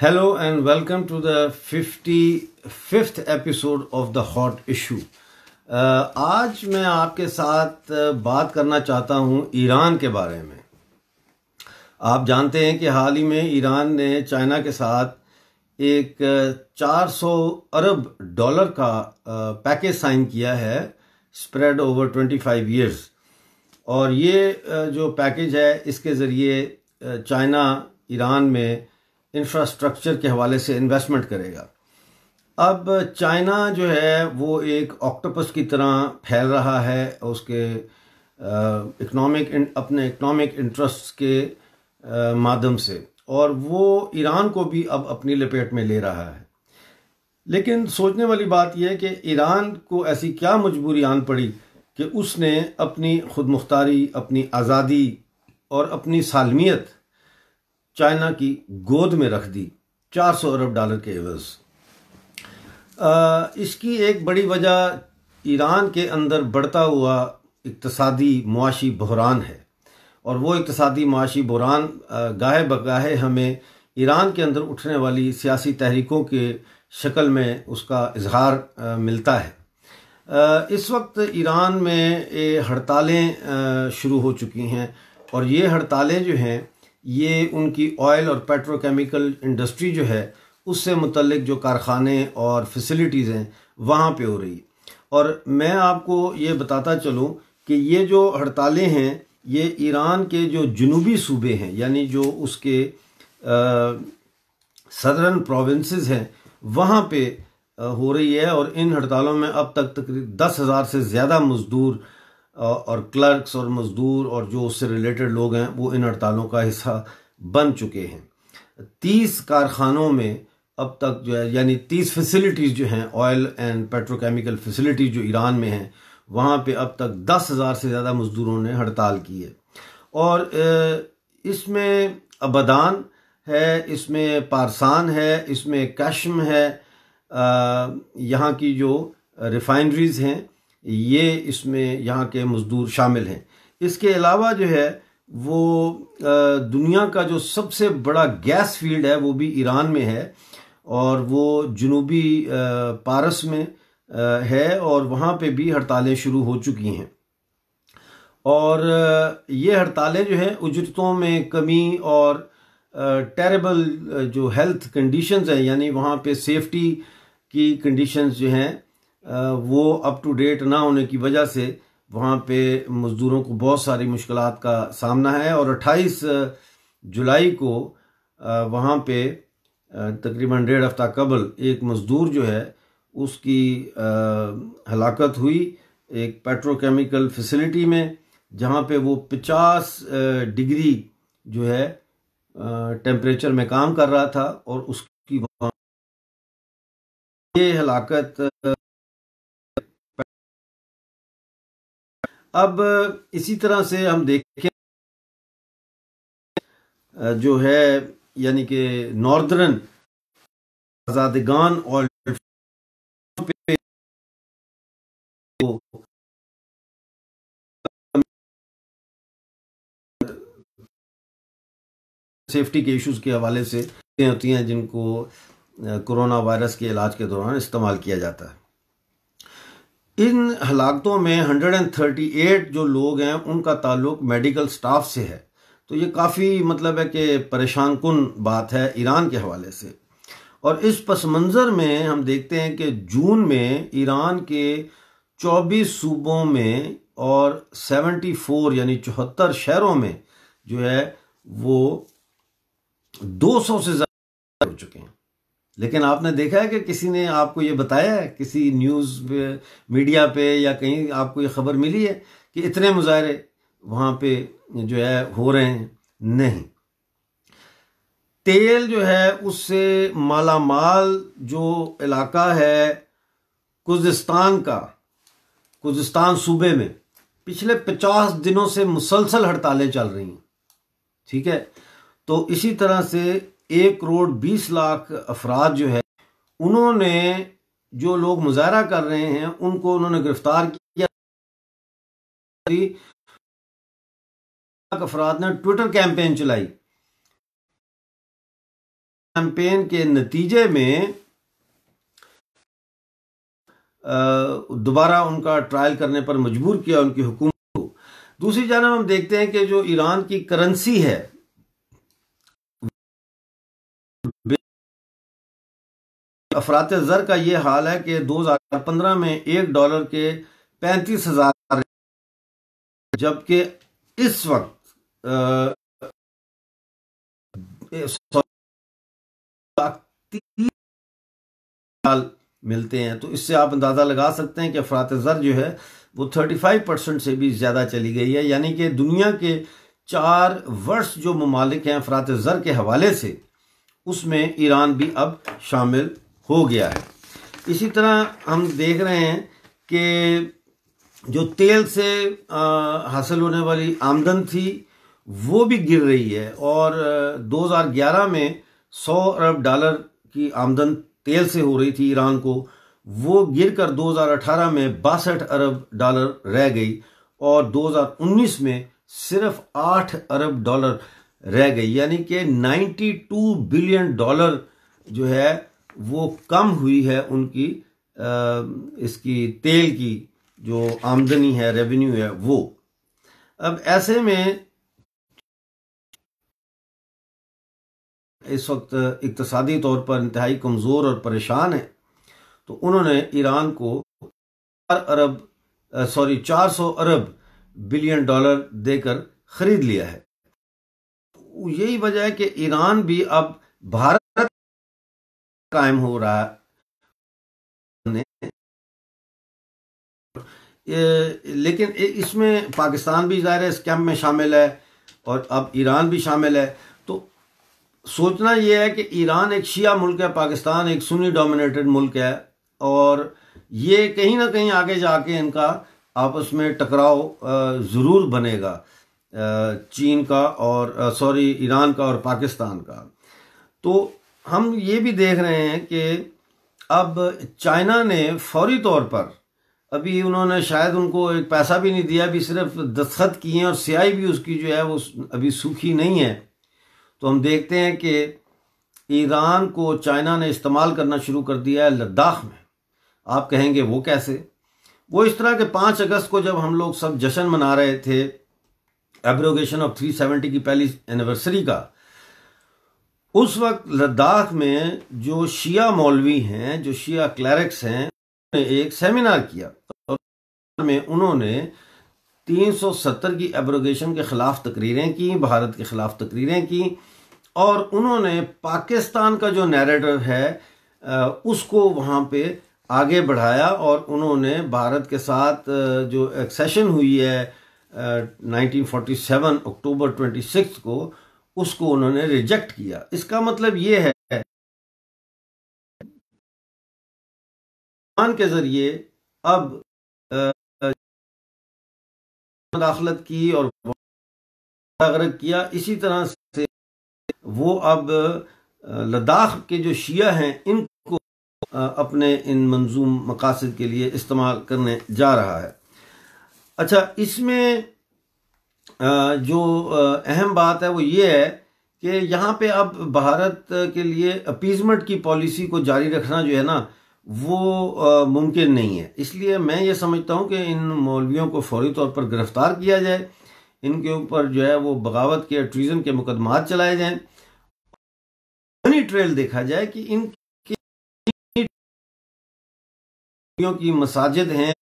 Hello and welcome to the 55th episode of the hot issue आज मैं आपके साथ uh, बात करना चाहता हूं ईरान के बारे में आप जानते हैं कि हाल ही में ईरान ने चाइना के साथ एक 400 uh, अरब डॉलर का uh, पैकेज साइन किया है स्प्रेड ओवर 25 इयर्स और ये जो पैकेज है इसके ज़रिए चाइना ईरान में इंफ्रास्ट्रक्चर के हवाले से इन्वेस्टमेंट करेगा अब चाइना जो है वो एक ऑक्टोपस की तरह फैल रहा है उसके इकोनॉमिक अपने इकोनॉमिक इंटरेस्ट के माध्यम से और वो ईरान को भी अब अपनी लपेट में ले रहा है लेकिन सोचने वाली बात यह है कि ईरान को ऐसी क्या मजबूरी आन पड़ी कि उसने अपनी ख़ुदमुख्तारी अपनी आज़ादी और अपनी सालमियत चाइना की गोद में रख दी 400 अरब डॉलर के एवज इसकी एक बड़ी वजह ईरान के अंदर बढ़ता हुआ इकतसादी मुआशी बहरान है और वो इकतसादी मुआशी बहरान गाहे बगाहे हमें ईरान के अंदर उठने वाली सियासी तहरीकों के शक्ल में उसका इजहार मिलता है इस वक्त ईरान में हड़तालें शुरू हो चुकी हैं और ये हड़तालें जो हैं ये उनकी ऑयल और पेट्रोकेमिकल इंडस्ट्री जो है उससे मुतलक जो कारखाने और फैसिलिटीज़ हैं वहाँ पे हो रही है और मैं आपको ये बताता चलूँ कि ये जो हड़तालें हैं ये ईरान के जो जनूबी सूबे हैं यानी जो उसके सदरन प्रोविंस हैं वहाँ पे हो रही है और इन हड़तालों में अब तक तकरीब दस हज़ार से ज़्यादा मज़दूर और क्लर्क्स और मज़दूर और जो उससे रिलेटेड लोग हैं वो इन हड़तालों का हिस्सा बन चुके हैं तीस कारखानों में अब तक जो है यानी तीस फैसिलिटीज़ जो हैं ऑयल एंड पेट्रोकेमिकल फैसिलिटीज़ जो ईरान में हैं वहाँ पे अब तक दस हज़ार से ज़्यादा मज़दूरों ने हड़ताल की है और इसमें अबदान है इसमें पारसान है इसमें कश्म है यहाँ की जो रिफाइनरीज़ हैं ये इसमें यहाँ के मज़दूर शामिल हैं इसके अलावा जो है वो दुनिया का जो सबसे बड़ा गैस फील्ड है वो भी ईरान में है और वो जनूबी पारस में है और वहाँ पे भी हड़तालें शुरू हो चुकी हैं और ये हड़तालें जो हैं उजरतों में कमी और टेरेबल जो हेल्थ कंडीशंस हैं यानी वहाँ पे सेफ्टी की कंडीशंस जो हैं वो अप टू डेट ना होने की वजह से वहाँ पे मज़दूरों को बहुत सारी मुश्किल का सामना है और अट्ठाईस जुलाई को वहाँ पे तकरीबन डेढ़ हफ्ता कबल एक मज़दूर जो है उसकी हलाकत हुई एक पेट्रोकेमिकल फैसिलिटी में जहाँ पे वो 50 डिग्री जो है टेम्परेचर में काम कर रहा था और उसकी ये हलाकत अब इसी तरह से हम देखें जो है यानी कि नॉर्दर्न आजादगान और सेफ्टी के इश्यूज के हवाले से होती हैं जिनको कोरोना वायरस के इलाज के दौरान इस्तेमाल किया जाता है इन हलाकतों में 138 जो लोग हैं उनका ताल्लुक मेडिकल स्टाफ से है तो ये काफ़ी मतलब है कि परेशान कन बात है ईरान के हवाले से और इस पस मंज़र में हम देखते हैं कि जून में ईरान के 24 सूबों में और 74 यानी चौहत्तर शहरों में जो है वो 200 से ज़्यादा हो चुके हैं लेकिन आपने देखा है कि किसी ने आपको ये बताया है किसी न्यूज़ पे मीडिया पे या कहीं आपको ये खबर मिली है कि इतने मुजाहरे वहाँ पे जो है हो रहे हैं नहीं तेल जो है उससे माला माल जो इलाका है कुर्दिस्तान का कुर्दिस्तान सूबे में पिछले पचास दिनों से मुसलसल हड़तालें चल रही हैं ठीक है तो इसी तरह से एक करोड़ बीस लाख अफराद जो है उन्होंने जो लोग मुजाहरा कर रहे हैं उनको उन्होंने गिरफ्तार किया अफराद ने ट्विटर कैंपेन चलाई कैंपेन के नतीजे में दोबारा उनका ट्रायल करने पर मजबूर किया उनकी हुकूमत को दूसरी जानब हम देखते हैं कि जो ईरान की करेंसी है अफरात ज़र का ये हाल है कि 2015 में एक डॉलर के पैंतीस हजार जबकि इस वक्त साल मिलते हैं तो इससे आप अंदाज़ा लगा सकते हैं कि अफरात ज़र जो है वो 35 परसेंट से भी ज़्यादा चली गई है यानी कि दुनिया के चार वर्ष जो ममालिक हैं अफरात ज़र के हवाले से उसमें ईरान भी अब शामिल हो गया है इसी तरह हम देख रहे हैं कि जो तेल से हासिल होने वाली आमदन थी वो भी गिर रही है और 2011 में 100 अरब डॉलर की आमदन तेल से हो रही थी ईरान को वो गिरकर 2018 में बासठ अरब डॉलर रह गई और 2019 में सिर्फ 8 अरब डॉलर रह गई यानी कि 92 बिलियन डॉलर जो है वो कम हुई है उनकी आ, इसकी तेल की जो आमदनी है रेवेन्यू है वो अब ऐसे में इस वक्त इकतसादी तौर पर इंतहाई कमज़ोर और परेशान है तो उन्होंने ईरान को चार अरब सॉरी चार सौ अरब बिलियन डॉलर देकर खरीद लिया है तो यही वजह है कि ईरान भी अब भारत कायम हो रहा है लेकिन इसमें पाकिस्तान भी ज़ाहिर है इस कैंप में शामिल है और अब ईरान भी शामिल है तो सोचना यह है कि ईरान एक शिया मुल्क है पाकिस्तान एक सुनी डोमिनेटेड मुल्क है और ये कहीं ना कहीं आगे जाके इनका आपस में टकराव ज़रूर बनेगा चीन का और सॉरी ईरान का और पाकिस्तान का तो हम ये भी देख रहे हैं कि अब चाइना ने फौरी तौर पर अभी उन्होंने शायद उनको एक पैसा भी नहीं दिया अभी सिर्फ दस्तखत किए हैं और स्याही भी उसकी जो है वो अभी सूखी नहीं है तो हम देखते हैं कि ईरान को चाइना ने इस्तेमाल करना शुरू कर दिया है लद्दाख में आप कहेंगे वो कैसे वो इस तरह के पाँच अगस्त को जब हम लोग सब जश्न मना रहे थे एब्रोगेशन ऑफ थ्री सेवेंटी की पहली एनिवर्सरी का उस वक्त लद्दाख में जो शिया मौलवी हैं जो शिया क्लैरिक्स हैं ने एक सेमिनार किया और में उन्होंने 370 की एब्रोगेशन के ख़िलाफ़ तकरीरें की भारत के ख़िलाफ़ तकरीरें की और उन्होंने पाकिस्तान का जो नैरेटर है उसको वहाँ पे आगे बढ़ाया और उन्होंने भारत के साथ जो एक्सेशन हुई है 1947 अक्टूबर 26 को उसको उन्होंने रिजेक्ट किया इसका मतलब ये है के जरिए अब दाखलत की और किया इसी तरह से वो अब लद्दाख के जो शिया हैं इनको अपने इन मंजूम मकासद के लिए इस्तेमाल करने जा रहा है अच्छा इसमें जो अहम बात है वो ये है कि यहाँ पे अब भारत के लिए अपीजमेंट की पॉलिसी को जारी रखना जो है ना वो मुमकिन नहीं है इसलिए मैं ये समझता हूँ कि इन मौलवियों को फौरी तौर पर गिरफ़्तार किया जाए इनके ऊपर जो है वो बगावत के ट्रीज़न के मुकदमात चलाए जाएं मनी ट्रेल देखा जाए कि इन की मसाजिद हैं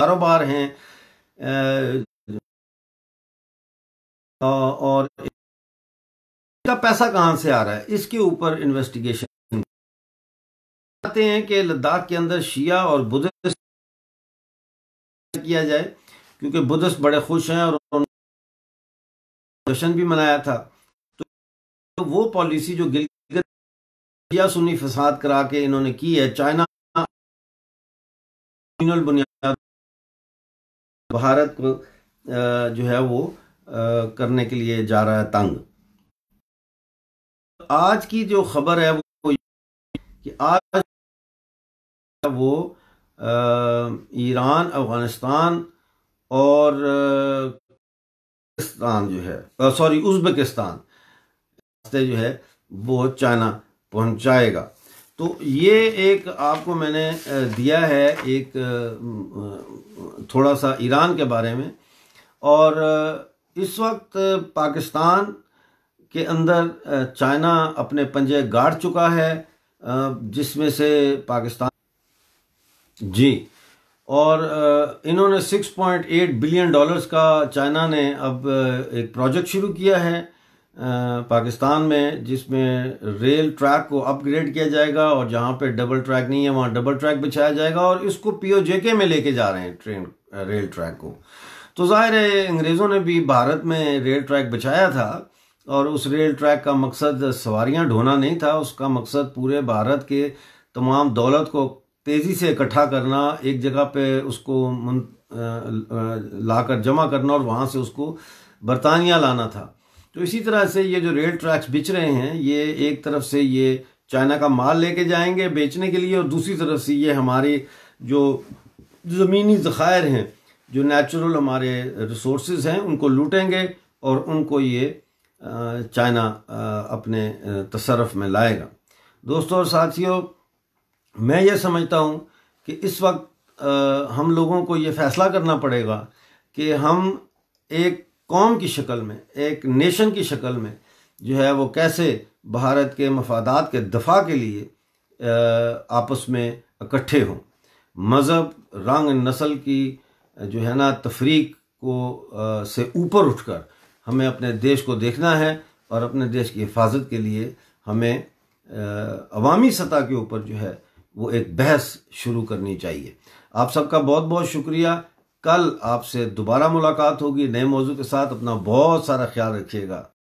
कारोबार हैं और का पैसा कहाँ से आ रहा है इसके ऊपर इन्वेस्टिगेशन चाहते हैं कि लद्दाख के अंदर शिया और बुद्धिस्ट किया जाए क्योंकि बुद्धिस्ट बड़े खुश हैं और जश्न भी मनाया था तो वो पॉलिसी जो गिलगित शिया फसाद करा के इन्होंने की है चाइना बुनियाद भारत को जो है वो करने के लिए जा रहा है तंग आज की जो खबर है वो कि आज वो ईरान अफगानिस्तान और पाकिस्तान जो है सॉरी उज्बेकिस्तान रास्ते जो है वो चाइना पहुंचाएगा तो ये एक आपको मैंने दिया है एक थोड़ा सा ईरान के बारे में और इस वक्त पाकिस्तान के अंदर चाइना अपने पंजे गाड़ चुका है जिसमें से पाकिस्तान जी और इन्होंने 6.8 बिलियन डॉलर्स का चाइना ने अब एक प्रोजेक्ट शुरू किया है पाकिस्तान में जिसमें रेल ट्रैक को अपग्रेड किया जाएगा और जहाँ पे डबल ट्रैक नहीं है वहां डबल ट्रैक बिछाया जाएगा और इसको पीओजेके में लेके जा रहे हैं ट्रेन रेल ट्रैक को तो ज़ाहिर है अंग्रेज़ों ने भी भारत में रेल ट्रैक बिछाया था और उस रेल ट्रैक का मकसद सवारियां ढोना नहीं था उसका मकसद पूरे भारत के तमाम दौलत को तेज़ी से इकट्ठा करना एक जगह पे उसको लाकर जमा करना और वहाँ से उसको बरतानिया लाना था तो इसी तरह से ये जो रेल ट्रैक्स बिछ रहे हैं ये एक तरफ से ये चाइना का माल लेके जाएंगे बेचने के लिए और दूसरी तरफ से ये हमारी जो ज़मीनी ज़ख़ायर हैं जो नेचुरल हमारे रिसोर्स हैं उनको लूटेंगे और उनको ये चाइना अपने तसरफ में लाएगा दोस्तों और साथियों मैं ये समझता हूँ कि इस वक्त हम लोगों को ये फैसला करना पड़ेगा कि हम एक कौम की शक्ल में एक नेशन की शक्ल में जो है वो कैसे भारत के मफादात के दफा के लिए आपस में इकट्ठे हों मज़हब रंग नस्ल की जो है ना तफरीक को से ऊपर उठकर हमें अपने देश को देखना है और अपने देश की हिफाजत के लिए हमें अवामी सतह के ऊपर जो है वो एक बहस शुरू करनी चाहिए आप सबका बहुत बहुत शुक्रिया कल आपसे दोबारा मुलाकात होगी नए मौजू के साथ अपना बहुत सारा ख्याल रखिएगा